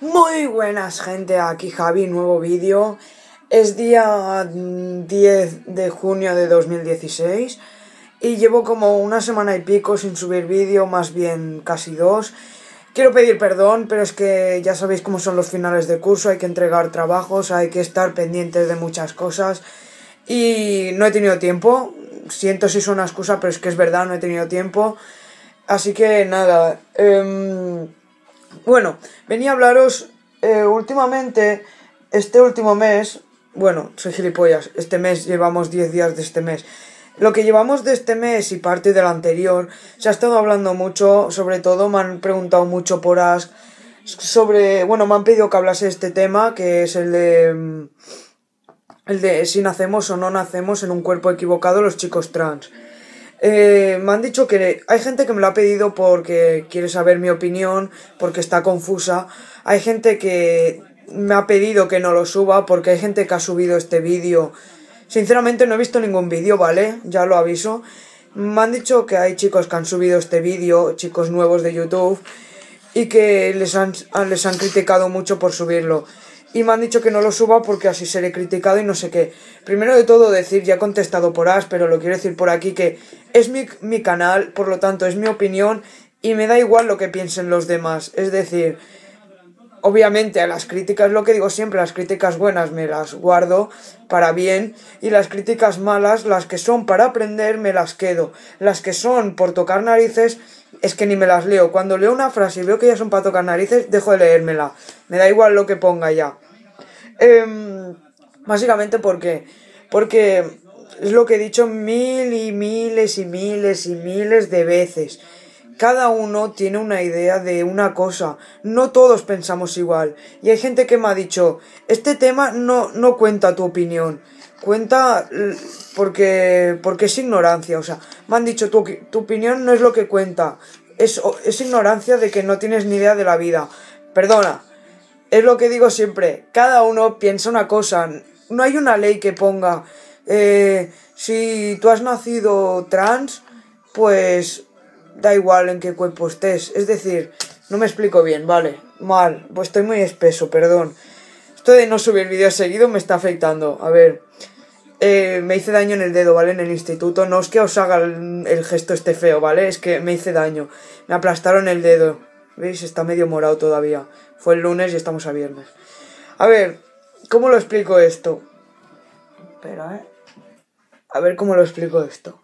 Muy buenas gente, aquí Javi, nuevo vídeo. Es día 10 de junio de 2016 y llevo como una semana y pico sin subir vídeo, más bien casi dos. Quiero pedir perdón, pero es que ya sabéis cómo son los finales de curso, hay que entregar trabajos, hay que estar pendientes de muchas cosas y no he tenido tiempo. Siento si es una excusa, pero es que es verdad, no he tenido tiempo. Así que nada. Em, bueno, venía a hablaros eh, últimamente, este último mes, bueno, soy gilipollas, este mes llevamos 10 días de este mes. Lo que llevamos de este mes y parte del anterior, se ha estado hablando mucho, sobre todo me han preguntado mucho por Ask, sobre, bueno, me han pedido que hablase de este tema, que es el de, mm, el de si nacemos o no nacemos en un cuerpo equivocado los chicos trans. Eh, me han dicho que hay gente que me lo ha pedido porque quiere saber mi opinión, porque está confusa. Hay gente que me ha pedido que no lo suba porque hay gente que ha subido este vídeo. Sinceramente no he visto ningún vídeo, ¿vale? Ya lo aviso. Me han dicho que hay chicos que han subido este vídeo, chicos nuevos de YouTube, y que les han, les han criticado mucho por subirlo y me han dicho que no lo suba porque así seré criticado y no sé qué. Primero de todo decir, ya he contestado por as, pero lo quiero decir por aquí que es mi, mi canal, por lo tanto es mi opinión y me da igual lo que piensen los demás. Es decir, obviamente a las críticas, lo que digo siempre, las críticas buenas me las guardo para bien y las críticas malas, las que son para aprender, me las quedo. Las que son por tocar narices, es que ni me las leo. Cuando leo una frase y veo que ya son para tocar narices, dejo de leérmela. Me da igual lo que ponga ya. Eh, básicamente porque, porque es lo que he dicho mil y miles y miles y miles de veces. Cada uno tiene una idea de una cosa, no todos pensamos igual. Y hay gente que me ha dicho, este tema no, no cuenta tu opinión, cuenta porque, porque es ignorancia. O sea, me han dicho, tu, tu opinión no es lo que cuenta, es, es ignorancia de que no tienes ni idea de la vida. Perdona, es lo que digo siempre, cada uno piensa una cosa, no hay una ley que ponga, eh, si tú has nacido trans, pues da igual en qué cuerpo estés. Es decir, no me explico bien, vale. Mal, pues estoy muy espeso, perdón. Esto de no subir vídeos seguido me está afectando. A ver, eh, me hice daño en el dedo, ¿vale? En el instituto. No es que os haga el, el, gesto este feo, ¿vale? Es que me hice daño. Me aplastaron el dedo. ¿Veis? Está medio morado todavía. Fue el lunes y estamos a viernes. A ver, ¿cómo lo explico esto? Espera, ¿eh? A ver cómo lo explico esto.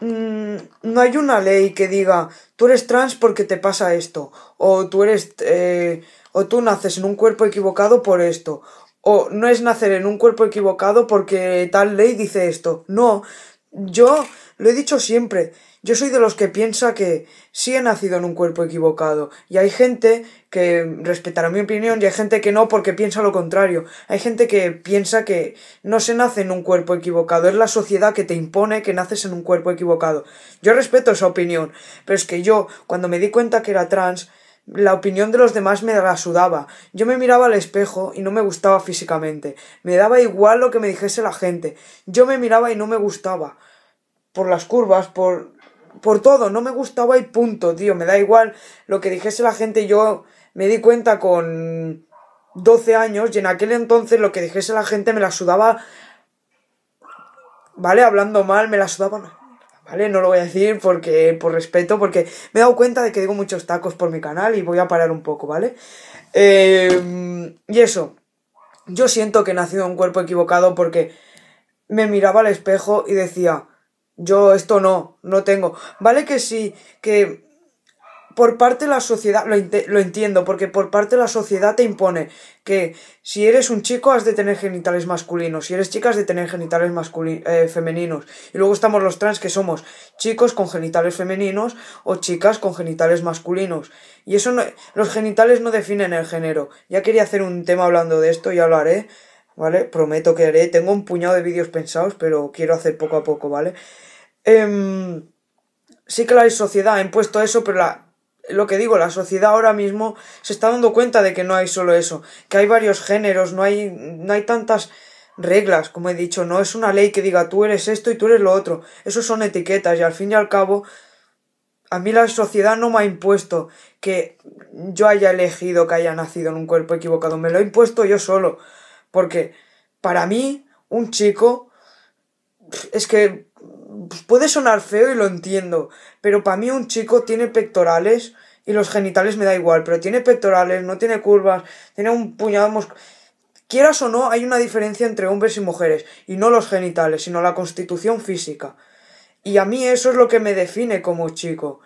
Mm, no hay una ley que diga tú eres trans porque te pasa esto, o tú eres eh, o tú naces en un cuerpo equivocado por esto, o no es nacer en un cuerpo equivocado porque tal ley dice esto. No, yo lo he dicho siempre, yo soy de los que piensa que sí he nacido en un cuerpo equivocado y hay gente que respetará mi opinión y hay gente que no porque piensa lo contrario. Hay gente que piensa que no se nace en un cuerpo equivocado, es la sociedad que te impone que naces en un cuerpo equivocado. Yo respeto esa opinión, pero es que yo cuando me di cuenta que era trans, la opinión de los demás me la sudaba. Yo me miraba al espejo y no me gustaba físicamente. Me daba igual lo que me dijese la gente. Yo me miraba y no me gustaba. Por las curvas, por. por todo. No me gustaba y punto, tío. Me da igual lo que dijese la gente. Yo me di cuenta con. 12 años y en aquel entonces lo que dijese la gente me la sudaba. ¿Vale? Hablando mal, me la sudaba. ¿vale? No lo voy a decir porque por respeto, porque me he dado cuenta de que digo muchos tacos por mi canal y voy a parar un poco, ¿vale? Eh, y eso, yo siento que he nacido en un cuerpo equivocado porque me miraba al espejo y decía, yo esto no, no tengo. Vale que sí, que por parte de la sociedad, lo, entiendo, porque por parte de la sociedad te impone que si eres un chico has de tener genitales masculinos, si eres chica has de tener genitales eh, femeninos. Y luego estamos los trans que somos chicos con genitales femeninos o chicas con genitales masculinos. Y eso no, los genitales no definen el género. Ya quería hacer un tema hablando de esto, ya lo haré, ¿vale? Prometo que haré. Tengo un puñado de vídeos pensados, pero quiero hacer poco a poco, ¿vale? Em, sí que la sociedad ha impuesto eso, pero la, lo que digo, la sociedad ahora mismo se está dando cuenta de que no hay solo eso, que hay varios géneros, no hay, no hay tantas reglas, como he dicho, no es una ley que diga tú eres esto y tú eres lo otro, eso son etiquetas y al fin y al cabo a mí la sociedad no me ha impuesto que yo haya elegido que haya nacido en un cuerpo equivocado, me lo he impuesto yo solo, porque para mí un chico es que pues puede sonar feo y lo entiendo, pero para mí un chico tiene pectorales y los genitales me da igual, pero tiene pectorales, no tiene curvas, tiene un puñado de Quieras o no, hay una diferencia entre hombres y mujeres, y no los genitales, sino la constitución física. Y a mí eso es lo que me define como chico.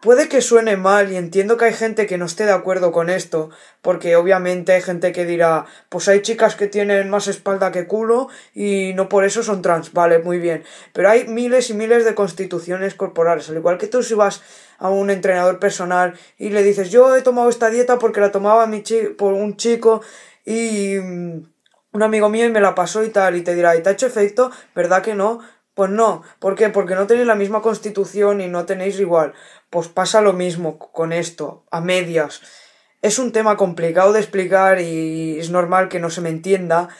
Puede que suene mal y entiendo que hay gente que no esté de acuerdo con esto, porque obviamente hay gente que dirá, pues hay chicas que tienen más espalda que culo y no por eso son trans, vale, muy bien, pero hay miles y miles de constituciones corporales, al igual que tú si vas a un entrenador personal y le dices, yo he tomado esta dieta porque la tomaba mi por un chico y mm, un amigo mío y me la pasó y tal, y te dirá, ¿y te ha hecho efecto? ¿Verdad que no? Pues no, ¿por qué? Porque no tenéis la misma constitución y no tenéis igual. Pues pasa lo mismo con esto, a medias. Es un tema complicado de explicar y es normal que no se me entienda,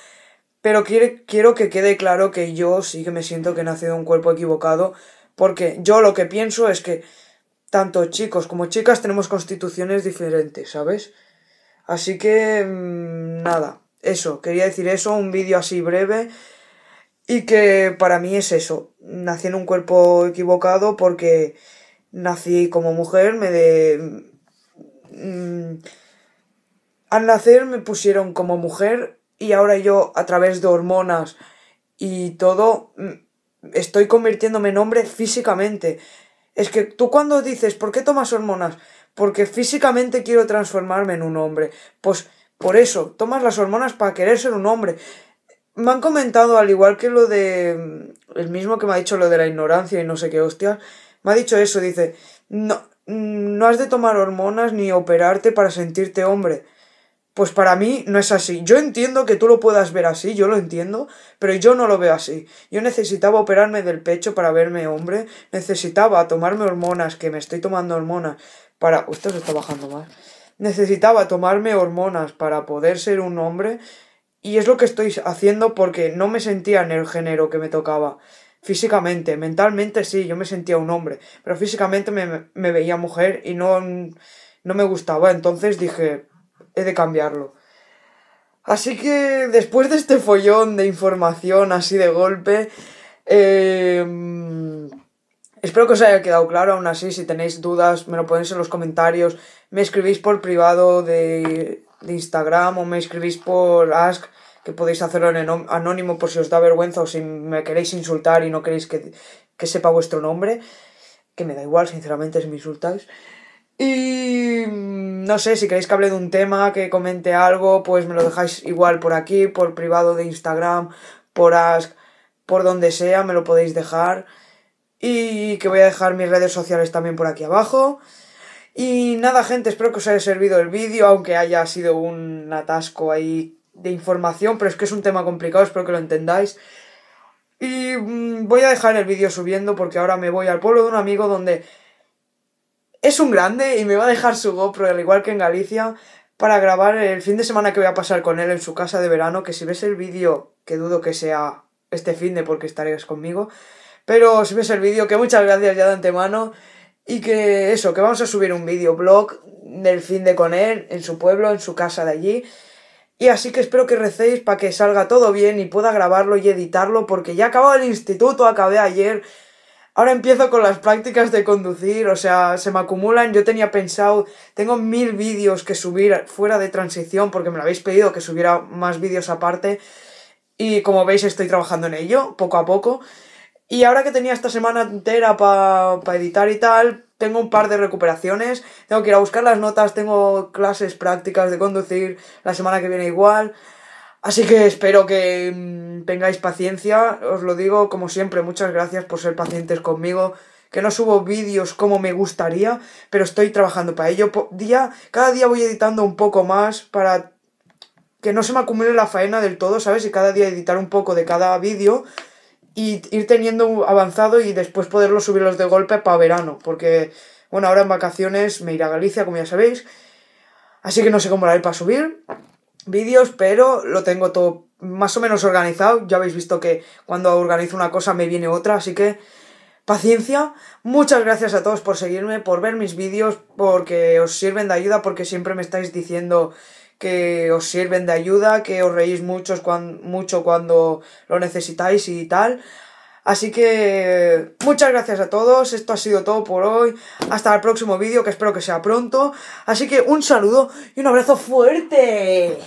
pero quiero que quede claro que yo sí que me siento que nací de un cuerpo equivocado, porque yo lo que pienso es que tanto chicos como chicas tenemos constituciones diferentes, ¿sabes? Así que... Mm, nada, eso, quería decir eso, un vídeo así breve. Y que para mí es eso. Nací en un cuerpo equivocado porque nací como mujer, me de... Mm, al nacer me pusieron como mujer y ahora yo a través de hormonas y todo mm, estoy convirtiéndome en hombre físicamente. Es que tú cuando dices, ¿por qué tomas hormonas? Porque físicamente quiero transformarme en un hombre. Pues por eso, tomas las hormonas para querer ser un hombre me han comentado, al igual que lo de. El mismo que me ha dicho lo de la ignorancia y no sé qué hostia. Me ha dicho eso, dice. No, mm, no has de tomar hormonas ni operarte para sentirte hombre. Pues para mí no es así. Yo entiendo que tú lo puedas ver así, yo lo entiendo, pero yo no lo veo así. Yo necesitaba operarme del pecho para verme hombre, necesitaba tomarme hormonas, que me estoy tomando hormonas, para... Usted se está bajando más. Necesitaba tomarme hormonas para poder ser un hombre y es lo que estoy haciendo porque no me sentía en el género que me tocaba. Físicamente, mentalmente sí, yo me sentía un hombre, pero físicamente me, veía mujer y no, me gustaba. Entonces dije, he de cambiarlo. Así que después de este follón de información así de golpe, em, espero que os haya quedado claro. Aún así, si tenéis dudas, me lo ponéis en los comentarios, me escribís por privado de de Instagram o me escribís por Ask, que podéis hacerlo en anónimo por si os da vergüenza o si me queréis insultar y no queréis que, que sepa vuestro nombre, que me da igual, sinceramente, si me insultáis. Y mm, no sé, si queréis que hable de un tema, que comente algo, pues me lo dejáis igual por aquí, por privado de Instagram, por Ask, por donde sea, me lo podéis dejar. Y que voy a dejar mis redes sociales también por aquí abajo. Y nada, gente, espero que os haya servido el vídeo, aunque haya sido un atasco ahí de información, pero es que es un tema complicado, espero que lo entendáis. Y mm, voy a dejar el vídeo subiendo porque ahora me voy al pueblo de un amigo donde es un grande y me va a dejar su GoPro, al igual que en Galicia, para grabar el fin de semana que voy a pasar con él en su casa de verano, que si ves el vídeo, que dudo que sea este fin de porque estarías conmigo, pero si ves el vídeo, que muchas gracias ya de antemano. Y que eso, que vamos a subir un videoblog del fin de con él, en su pueblo, en su casa de allí. Y así que espero que recéis para que salga todo bien y pueda grabarlo y editarlo, porque ya acabó el instituto, acabé ayer. Ahora empiezo con las prácticas de conducir, o sea, se me acumulan. Yo tenía pensado, tengo mil vídeos que subir fuera de transición, porque me lo habéis pedido que subiera más vídeos aparte. Y como veis, estoy trabajando en ello, poco a poco. Y ahora que tenía esta semana entera para editar y tal, tengo un par de recuperaciones, tengo que ir a buscar las notas, tengo clases prácticas de conducir, la semana que viene igual. Así que espero que mm, tengáis paciencia, os lo digo como siempre, muchas gracias por ser pacientes conmigo, que no subo vídeos como me gustaría, pero estoy trabajando para ello. día, cada día voy editando un poco más para que no se me acumule la faena del todo, ¿sabes? Y cada día editar un poco de cada vídeo y ir teniendo avanzado y después poderlo subirlos de golpe para verano, porque bueno, ahora en vacaciones me irá a Galicia, como ya sabéis, así que no sé cómo lo haré para subir vídeos, pero lo tengo todo más o menos organizado, ya habéis visto que cuando organizo una cosa me viene otra, así que paciencia, muchas gracias a todos por seguirme, por ver mis vídeos, porque os sirven de ayuda, porque siempre me estáis diciendo que os sirven de ayuda, que os reís mucho cuando lo necesitáis y tal. Así que muchas gracias a todos, esto ha sido todo por hoy, hasta el próximo vídeo que espero que sea pronto, así que un saludo y un abrazo fuerte.